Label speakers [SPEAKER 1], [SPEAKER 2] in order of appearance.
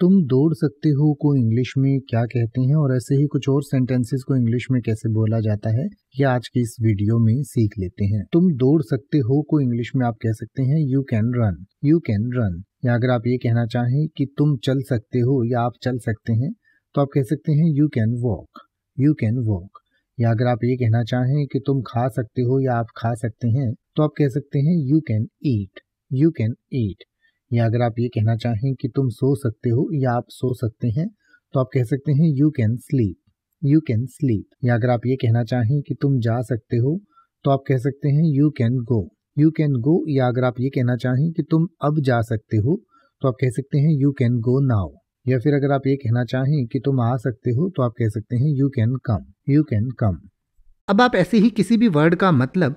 [SPEAKER 1] तुम दौड़ सकते हो को इंग्लिश में क्या कहते हैं और ऐसे ही कुछ और सेंटेंसेस को इंग्लिश में कैसे बोला जाता है ये आज की इस वीडियो में सीख लेते हैं तुम दौड़ सकते हो को इंग्लिश में आप कह सकते हैं you can run you can run या अगर आप ये कहना चाहें कि तुम चल सकते हो या आप चल सकते हैं तो आप कह सकते हैं you can walk you can walk या अगर आप ये कहना चाहें कि तुम खा सकते हो या आप खा सकते हैं तो आप कह सकते हैं you can eat you can eat या अगर आप ये कहना चाहें कि तुम सो सकते हो या आप सो सकते हैं तो आप कह सकते हैं you can sleep you can sleep या अगर आप ये कहना चाहें कि तुम जा सकते हो तो आप कह सकते हैं you can go you can go या अगर आप ये कहना चाहें कि तुम अब जा सकते हो तो आप कह सकते हैं यू कैन गो नाउ या फिर अगर आप ये कहना चाहें कि तुम आ सकते हो तो आप कह सकते हैं you can come you can come अब आप ऐसे ही किसी भी वर्ड का मतलब